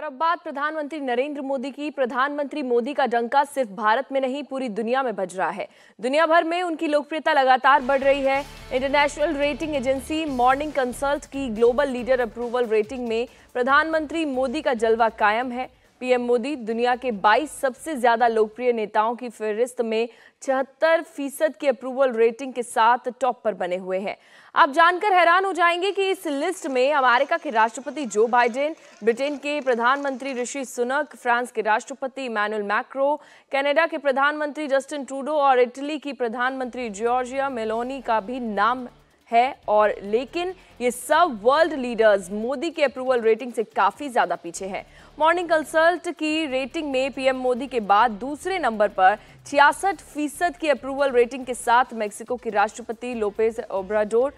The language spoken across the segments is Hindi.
और अब बात प्रधानमंत्री नरेंद्र मोदी की प्रधानमंत्री मोदी का डंका सिर्फ भारत में नहीं पूरी दुनिया में बज रहा है दुनिया भर में उनकी लोकप्रियता लगातार बढ़ रही है international rating agency Morning Consult की ग्लोबल लीडर अप्रूवल रेटिंग में प्रधानमंत्री मोदी का जलवा कायम है पीएम मोदी दुनिया के 22 सबसे ज्यादा लोकप्रिय नेताओं की फहरिस्त में छहत्तर फीसद की अप्रूवल रेटिंग के साथ टॉप पर बने हुए हैं आप जानकर हैरान हो जाएंगे कि इस लिस्ट में अमेरिका के राष्ट्रपति जो बाइडेन ब्रिटेन के प्रधानमंत्री ऋषि सुनक फ्रांस के राष्ट्रपति इमैनुअल मैक्रो कनाडा के प्रधानमंत्री जस्टिन ट्रूडो और इटली की प्रधानमंत्री जॉर्जिया मेलोनी का भी नाम है और लेकिन ये सब वर्ल्ड लीडर्स मोदी के अप्रूवल रेटिंग से काफ़ी ज़्यादा पीछे हैं मॉर्निंग कंसल्ट की रेटिंग में पीएम मोदी के बाद दूसरे नंबर पर छियासठ फीसद की अप्रूवल रेटिंग के साथ मेक्सिको के राष्ट्रपति लोपेज ओब्राडोर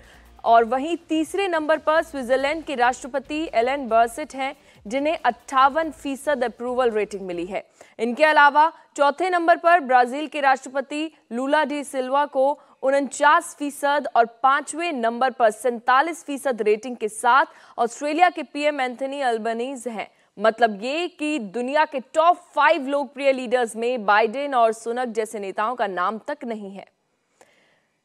और वहीं तीसरे नंबर पर स्विट्जरलैंड के राष्ट्रपति एलन बर्सिट हैं जिन्हें अट्ठावन फीसद अप्रूवल रेटिंग मिली है इनके अलावा चौथे नंबर पर ब्राजील के राष्ट्रपति लूला डी सिल्वा को उनचास फीसद और पांचवें नंबर पर सैतालीस फीसद रेटिंग के साथ ऑस्ट्रेलिया के पीएम एंथनी अल्बनीज हैं मतलब ये कि दुनिया के टॉप फाइव लोकप्रिय लीडर्स में बाइडेन और सुनक जैसे नेताओं का नाम तक नहीं है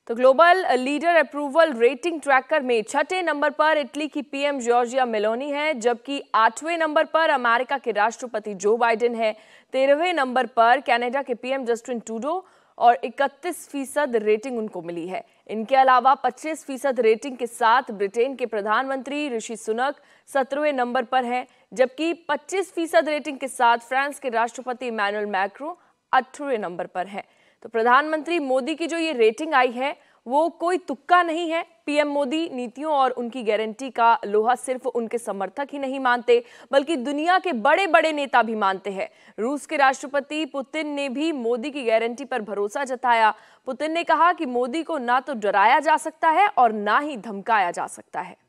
तो global leader approval rating tracker में छठे नंबर पर इटली की पीएम जॉर्जिया मेलोनी है जबकि आठवें नंबर पर अमेरिका के राष्ट्रपति जो बाइडेन है तेरहवें नंबर पर कनाडा के पीएम जस्टिन टूडो और 31 फीसद रेटिंग उनको मिली है इनके अलावा 25 फीसद रेटिंग के साथ ब्रिटेन के प्रधानमंत्री ऋषि सुनक सत्रहवें नंबर पर हैं जबकि 25 फीसद रेटिंग के साथ फ्रांस के राष्ट्रपति इमैनुअल मैक्रो अठारहवें नंबर पर हैं तो प्रधानमंत्री मोदी की जो ये रेटिंग आई है वो कोई तुक्का नहीं है पीएम मोदी नीतियों और उनकी गारंटी का लोहा सिर्फ उनके समर्थक ही नहीं मानते बल्कि दुनिया के बड़े बड़े नेता भी मानते हैं रूस के राष्ट्रपति पुतिन ने भी मोदी की गारंटी पर भरोसा जताया पुतिन ने कहा कि मोदी को ना तो डराया जा सकता है और ना ही धमकाया जा सकता है